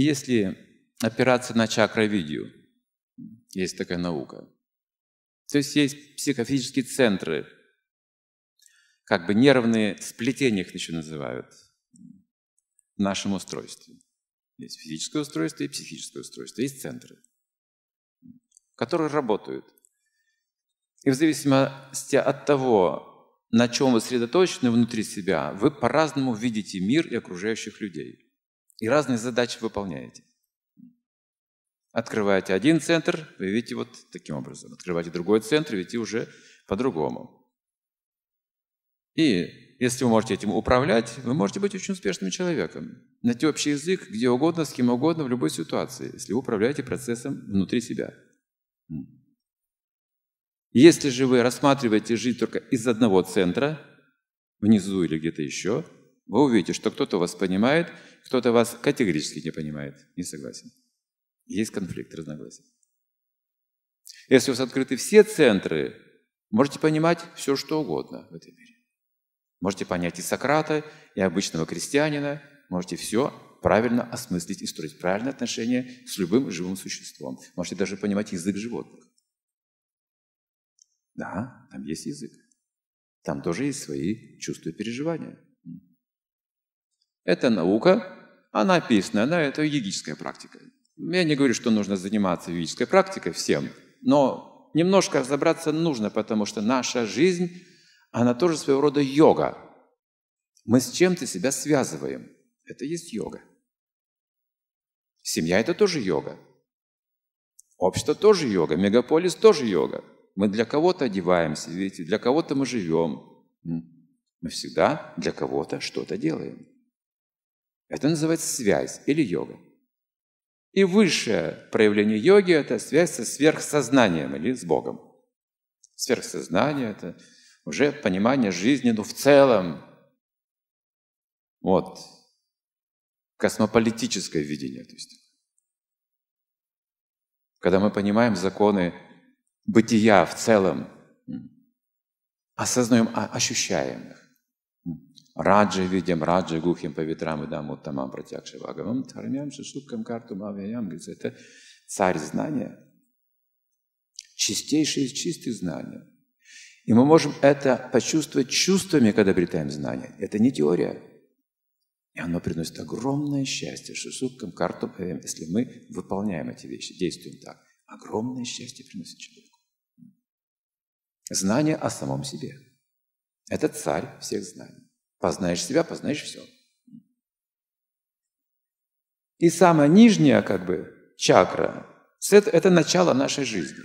если опираться на чакровидию, есть такая наука, то есть есть психофизические центры, как бы нервные сплетения их еще называют в нашем устройстве. Есть физическое устройство и психическое устройство, есть центры, которые работают. И в зависимости от того, на чем вы сосредоточены внутри себя, вы по-разному видите мир и окружающих людей и разные задачи выполняете. Открываете один центр, вы видите вот таким образом. Открываете другой центр, видите уже по-другому. И если вы можете этим управлять, вы можете быть очень успешным человеком. Найти общий язык где угодно, с кем угодно, в любой ситуации, если вы управляете процессом внутри себя. Если же вы рассматриваете жизнь только из одного центра, внизу или где-то еще – вы увидите, что кто-то вас понимает, кто-то вас категорически не понимает, не согласен. Есть конфликт, разногласия. Если у вас открыты все центры, можете понимать все, что угодно в этой мире. Можете понять и Сократа, и обычного крестьянина, можете все правильно осмыслить и строить правильные отношения с любым живым существом. Можете даже понимать язык животных. Да, там есть язык. Там тоже есть свои чувства и переживания. Это наука, она описана, она это йогическая практика. Я не говорю, что нужно заниматься йогической практикой всем, но немножко разобраться нужно, потому что наша жизнь, она тоже своего рода йога. Мы с чем-то себя связываем. Это есть йога. Семья – это тоже йога. Общество тоже йога, мегаполис тоже йога. Мы для кого-то одеваемся, видите, для кого-то мы живем. Мы всегда для кого-то что-то делаем. Это называется связь или йога. И высшее проявление йоги – это связь со сверхсознанием или с Богом. Сверхсознание – это уже понимание жизни, ну, в целом. Вот. Космополитическое видение. То есть. Когда мы понимаем законы бытия в целом, осознаем, а, ощущаем их. Раджи видим, раджи гухим по ветрам и дам уттамам протягши вагавам, тармям шишукам карту мавиям. Говорится, это царь знания, чистейший из чистых знаний. И мы можем это почувствовать чувствами, когда обретаем знания. Это не теория. И оно приносит огромное счастье шишукам, карту мавиям, э, если мы выполняем эти вещи, действуем так. Огромное счастье приносит человеку. Знание о самом себе. Это царь всех знаний. Познаешь себя, познаешь все. И самая нижняя, как бы, чакра – это начало нашей жизни.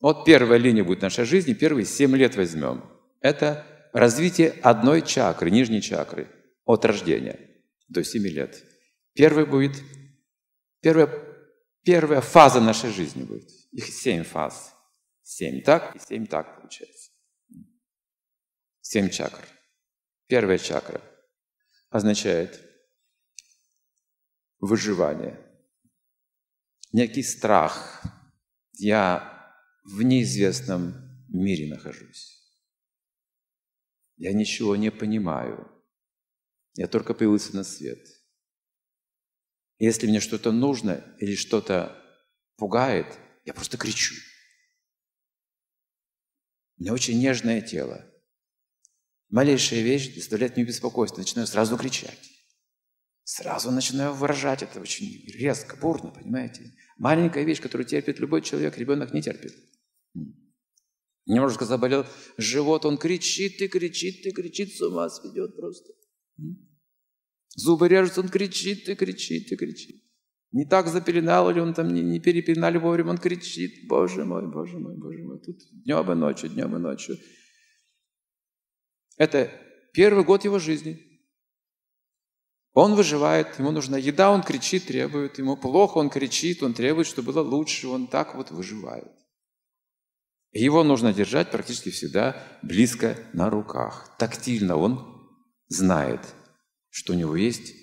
Вот первая линия будет нашей жизни, первые семь лет возьмем. Это развитие одной чакры, нижней чакры, от рождения до семи лет. Первая будет, первая, первая фаза нашей жизни будет. Их семь фаз. Семь так и семь так получается семь чакр. Первая чакра означает выживание, некий страх. Я в неизвестном мире нахожусь. Я ничего не понимаю. Я только появился на свет. Если мне что-то нужно или что-то пугает, я просто кричу. У меня очень нежное тело малейшая вещь доставляет мне беспокойство. Начинаю сразу кричать. Сразу начинаю выражать это очень резко, бурно, понимаете? Маленькая вещь, которую терпит любой человек, ребенок не терпит. Немножко заболел живот, он кричит и кричит и кричит, с ума сведет просто. Зубы режутся, он кричит и кричит и кричит. Не так запеленал или он там не, не вовремя, он кричит, боже мой, боже мой, боже мой, тут днем и ночью, днем и ночью. Это первый год его жизни. Он выживает, ему нужна еда, он кричит, требует, ему плохо, он кричит, он требует, чтобы было лучше, он так вот выживает. Его нужно держать практически всегда близко на руках. Тактильно он знает, что у него есть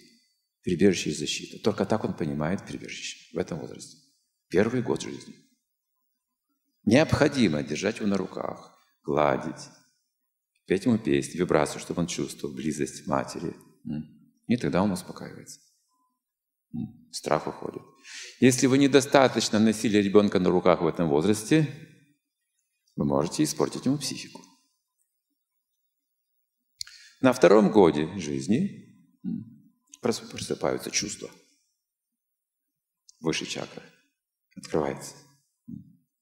прибежище и защита. Только так он понимает прибежище в этом возрасте. Первый год жизни. Необходимо держать его на руках, гладить, Петь ему песню, вибрацию, чтобы он чувствовал близость матери. И тогда он успокаивается. Страх уходит. Если вы недостаточно носили ребенка на руках в этом возрасте, вы можете испортить ему психику. На втором годе жизни просыпаются чувства. Выше чакра открывается.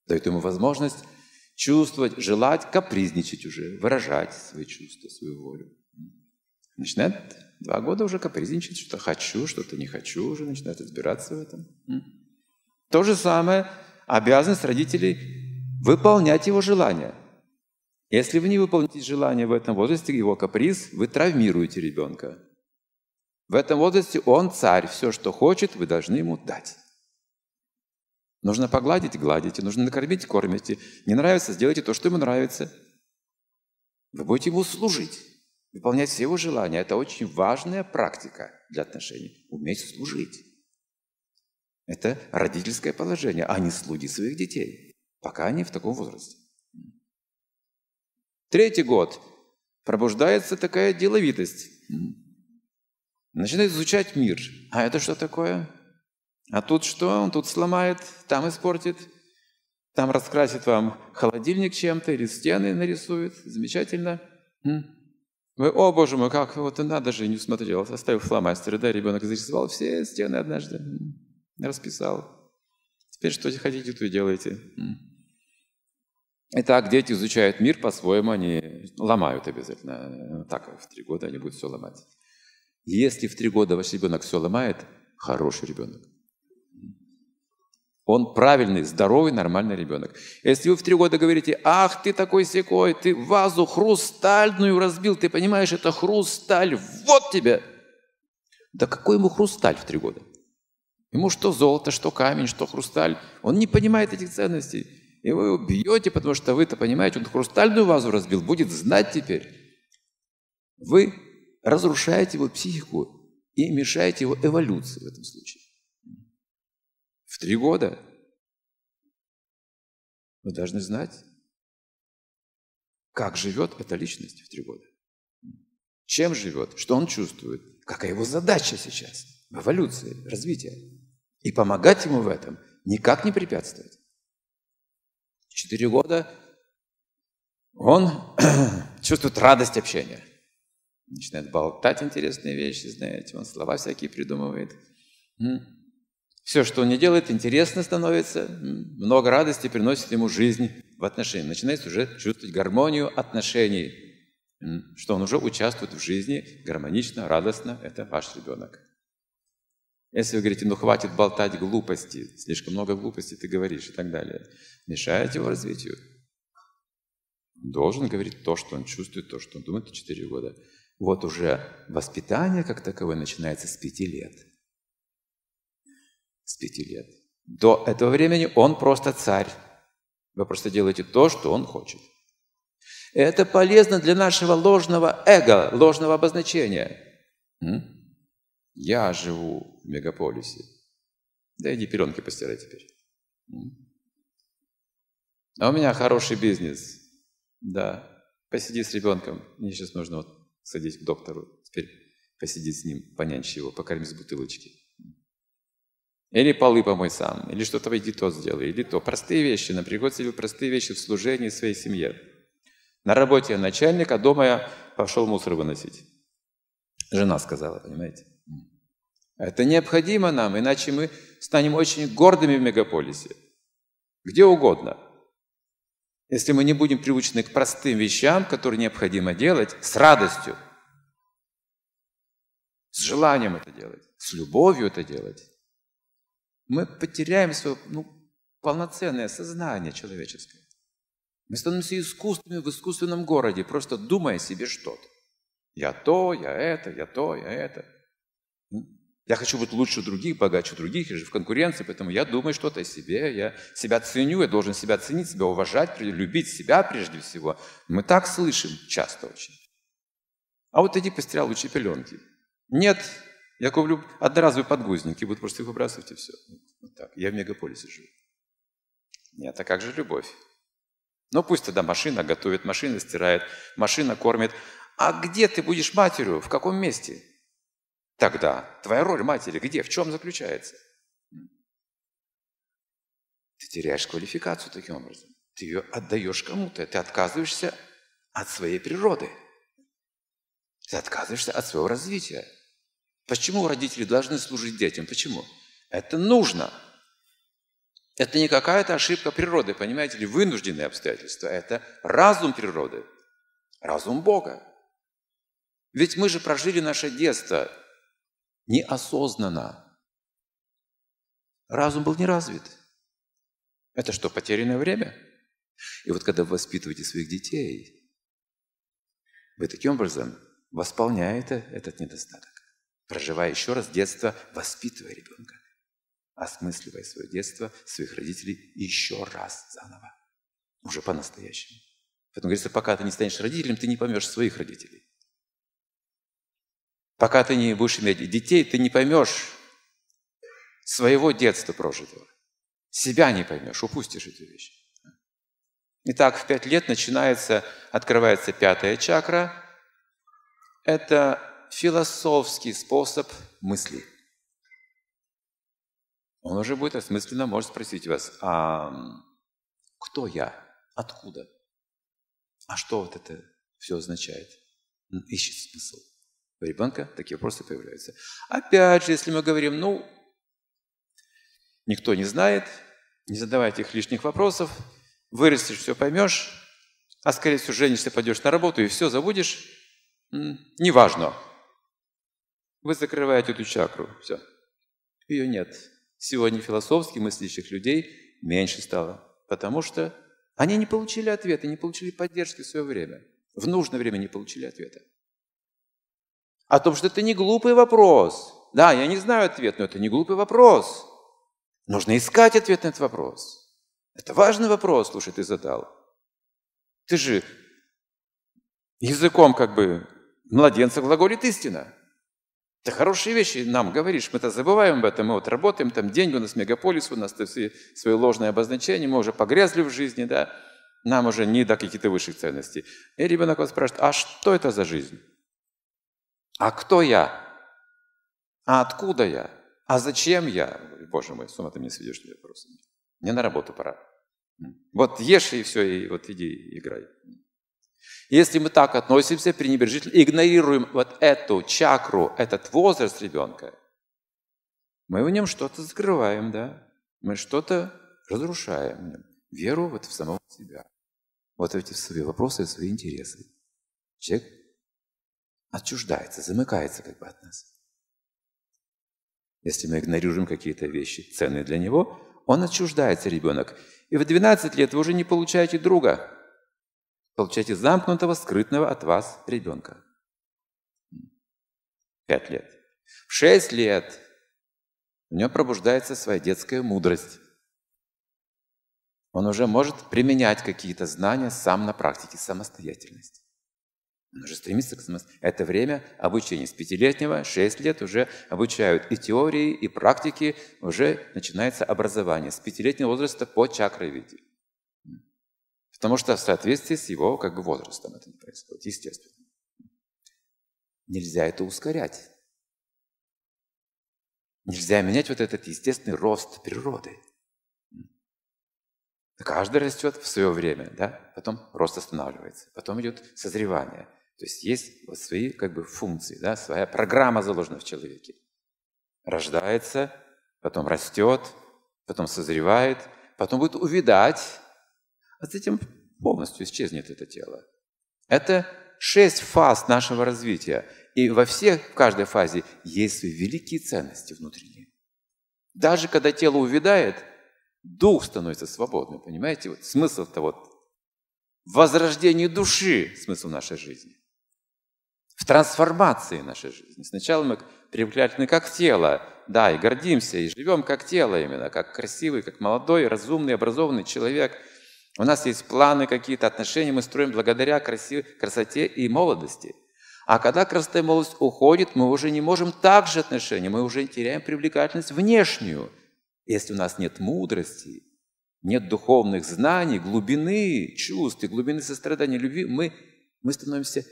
Дает ему возможность чувствовать, желать, капризничать уже, выражать свои чувства, свою волю. Начинает два года уже капризничать, что-то хочу, что-то не хочу, уже начинает разбираться в этом. То же самое обязанность родителей выполнять его желания. Если вы не выполните желание в этом возрасте, его каприз, вы травмируете ребенка. В этом возрасте он царь, все, что хочет, вы должны ему дать. Нужно погладить – гладите, нужно накормить – кормите. Не нравится – сделайте то, что ему нравится. Вы будете ему служить, выполнять все его желания. Это очень важная практика для отношений – уметь служить. Это родительское положение, а не слуги своих детей, пока они в таком возрасте. Третий год пробуждается такая деловитость. Начинает изучать мир. А это что такое? А тут что? Он тут сломает, там испортит, там раскрасит вам холодильник чем-то или стены нарисует. Замечательно. Вы, о боже мой, как, вот надо же, не смотрел, оставил фломастеры, да, ребенок зарисовал все стены однажды, расписал. Теперь что хотите, то и делайте. Итак, дети изучают мир по-своему, они ломают обязательно. Так, в три года они будут все ломать. Если в три года ваш ребенок все ломает, хороший ребенок. Он правильный, здоровый, нормальный ребенок. Если вы в три года говорите, ах, ты такой секой, ты вазу хрустальную разбил, ты понимаешь, это хрусталь, вот тебе. Да какой ему хрусталь в три года? Ему что золото, что камень, что хрусталь. Он не понимает этих ценностей. И вы его бьете, потому что вы-то понимаете, он хрустальную вазу разбил, будет знать теперь. Вы разрушаете его психику и мешаете его эволюции в этом случае. В три года. Мы должны знать, как живет эта личность в три года. Чем живет, что он чувствует, какая его задача сейчас в эволюции, развития. И помогать ему в этом никак не препятствовать. четыре года он чувствует радость общения. Начинает болтать интересные вещи, знаете, он слова всякие придумывает. Все, что он не делает, интересно становится, много радости приносит ему жизнь в отношениях. Начинает уже чувствовать гармонию отношений, что он уже участвует в жизни гармонично, радостно. Это ваш ребенок. Если вы говорите, ну хватит болтать глупости, слишком много глупости ты говоришь и так далее, мешает его развитию. Должен говорить то, что он чувствует, то, что он думает, 4 года. Вот уже воспитание как таковое начинается с 5 лет – с пяти лет. До этого времени он просто царь. Вы просто делаете то, что он хочет. Это полезно для нашего ложного эго, ложного обозначения. Я живу в мегаполисе. Да иди пеленки постирай теперь. А у меня хороший бизнес. Да, посиди с ребенком. Мне сейчас нужно вот садить к доктору. Теперь посиди с ним, понянчи его, покорми с бутылочки. Или полы помой сам, или что-то войди то сделай, или то. Простые вещи. Например, Год себе простые вещи в служении своей семье. На работе я начальник, а дома я пошел мусор выносить. Жена сказала, понимаете? Это необходимо нам, иначе мы станем очень гордыми в мегаполисе. Где угодно. Если мы не будем приучены к простым вещам, которые необходимо делать, с радостью, с желанием это делать, с любовью это делать, мы потеряем свое ну, полноценное сознание человеческое. Мы становимся искусственными в искусственном городе, просто думая себе что-то. Я то, я это, я то, я это. Ну, я хочу быть лучше других, богаче других, я же в конкуренции, поэтому я думаю что-то о себе, я себя ценю, я должен себя ценить, себя уважать, любить себя прежде всего. Мы так слышим часто очень. А вот иди пострял лучше пеленки. Нет я куплю одноразовые подгузники, буду просто их выбрасывать и все. Вот так. Я в мегаполисе живу. Нет, а как же любовь? Ну пусть тогда машина готовит, машина стирает, машина кормит. А где ты будешь матерью? В каком месте? Тогда твоя роль матери где? В чем заключается? Ты теряешь квалификацию таким образом. Ты ее отдаешь кому-то. Ты отказываешься от своей природы. Ты отказываешься от своего развития. Почему родители должны служить детям? Почему? Это нужно. Это не какая-то ошибка природы, понимаете ли, вынужденные обстоятельства. Это разум природы, разум Бога. Ведь мы же прожили наше детство неосознанно. Разум был не развит. Это что, потерянное время? И вот когда вы воспитываете своих детей, вы таким образом восполняете этот недостаток проживая еще раз детство, воспитывая ребенка, осмысливая свое детство, своих родителей еще раз заново, уже по-настоящему. Поэтому говорится, пока ты не станешь родителем, ты не поймешь своих родителей. Пока ты не будешь иметь детей, ты не поймешь своего детства прожитого. Себя не поймешь, упустишь эту вещь. Итак, в пять лет начинается, открывается пятая чакра. Это философский способ мысли. Он уже будет осмысленно, может спросить вас, а кто я, откуда, а что вот это все означает? Он ищет смысл. У ребенка такие вопросы появляются. Опять же, если мы говорим, ну, никто не знает, не задавайте их лишних вопросов, вырастешь, все поймешь, а скорее всего женишься, пойдешь на работу и все забудешь, неважно. Вы закрываете эту чакру, все. Ее нет. Сегодня философски мыслящих людей меньше стало, потому что они не получили ответа, не получили поддержки в свое время. В нужное время не получили ответа. О том, что это не глупый вопрос. Да, я не знаю ответ, но это не глупый вопрос. Нужно искать ответ на этот вопрос. Это важный вопрос, слушай, ты задал. Ты же языком как бы младенца глаголит истина. Ты хорошие вещи нам говоришь, мы-то забываем об этом, мы вот работаем, там деньги у нас мегаполис, у нас все свои ложные обозначения, мы уже погрязли в жизни, да, нам уже не до каких-то высших ценностей. И ребенок вас спрашивает, а что это за жизнь? А кто я? А откуда я? А зачем я? Боже мой, с ума ты меня сведешь вопросами. Мне на работу пора. Вот ешь и все, и вот иди играй. Если мы так относимся, пренебрежительно, игнорируем вот эту чакру, этот возраст ребенка, мы в нем что-то закрываем, да? Мы что-то разрушаем в нем. Веру вот в самого себя. Вот эти свои вопросы, свои интересы. Человек отчуждается, замыкается как бы от нас. Если мы игнорируем какие-то вещи, ценные для него, он отчуждается, ребенок. И в 12 лет вы уже не получаете друга – получаете замкнутого, скрытного от вас ребенка. Пять лет. В шесть лет у него пробуждается своя детская мудрость. Он уже может применять какие-то знания сам на практике самостоятельность. Он уже стремится к самостоятельности. Это время обучения. С пятилетнего, шесть лет уже обучают и теории, и практики. Уже начинается образование. С пятилетнего возраста по чакровидению. Потому что в соответствии с его как бы возрастом это не происходит, естественно. Нельзя это ускорять. Нельзя менять вот этот естественный рост природы. Каждый растет в свое время, да? потом рост останавливается, потом идет созревание. То есть есть вот свои как бы функции, да? своя программа заложена в человеке. Рождается, потом растет, потом созревает, потом будет увидать, а затем полностью исчезнет это тело. Это шесть фаз нашего развития. И во всех, в каждой фазе есть свои великие ценности внутренние. Даже когда тело увядает, дух становится свободным, понимаете? Вот смысл то вот возрождении души смысл нашей жизни, в трансформации нашей жизни. Сначала мы привлекательны как тело, да, и гордимся, и живем как тело именно, как красивый, как молодой, разумный, образованный человек – у нас есть планы какие-то, отношения мы строим благодаря красивой, красоте и молодости. А когда красота и молодость уходит, мы уже не можем так же отношения, мы уже теряем привлекательность внешнюю, если у нас нет мудрости, нет духовных знаний, глубины чувств и глубины сострадания, любви, мы, мы становимся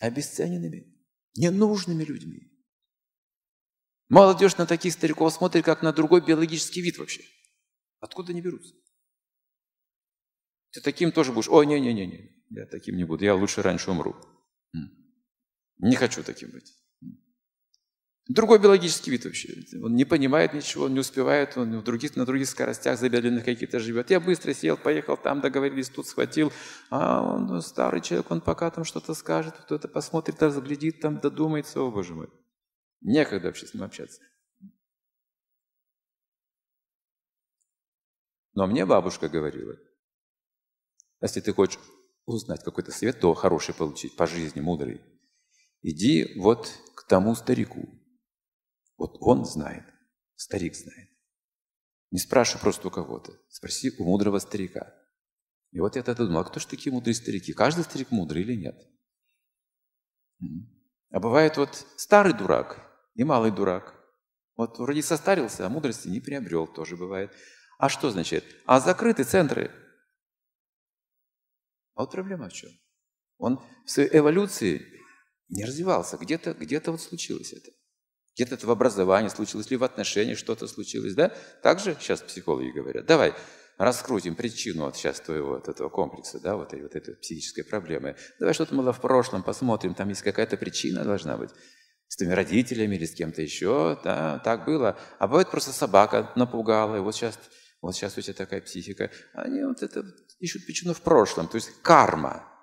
обесцененными, ненужными людьми. Молодежь на таких стариков смотрит, как на другой биологический вид вообще. Откуда они берутся? Ты таким тоже будешь. Ой, не-не-не, я таким не буду, я лучше раньше умру. Не хочу таким быть. Другой биологический вид вообще. Он не понимает ничего, он не успевает, он в других, на других скоростях замедленных каких-то живет. Я быстро сел, поехал там, договорились, тут схватил. А он ну, старый человек, он пока там что-то скажет, кто-то посмотрит, разглядит, там додумается, о боже мой. Некогда вообще с ним общаться. Но мне бабушка говорила, если ты хочешь узнать какой-то совет, то хороший получить по жизни, мудрый, иди вот к тому старику. Вот он знает, старик знает. Не спрашивай просто у кого-то, спроси у мудрого старика. И вот я тогда думал, а кто же такие мудрые старики? Каждый старик мудрый или нет? А бывает вот старый дурак и малый дурак. Вот вроде состарился, а мудрости не приобрел, тоже бывает. А что значит? А закрыты центры а вот проблема в чем? Он в своей эволюции не развивался. Где-то где вот случилось это. Где-то это в образовании случилось, ли, в отношениях что-то случилось, да? Также сейчас психологи говорят, давай раскрутим причину вот сейчас твоего вот этого комплекса, да, вот, этой вот этой психической проблемы. Давай что-то было в прошлом, посмотрим, там есть какая-то причина должна быть с твоими родителями или с кем-то еще, да, так было. А бывает просто собака напугала, и вот сейчас вот сейчас у тебя такая психика. Они вот это ищут причину в прошлом. То есть карма.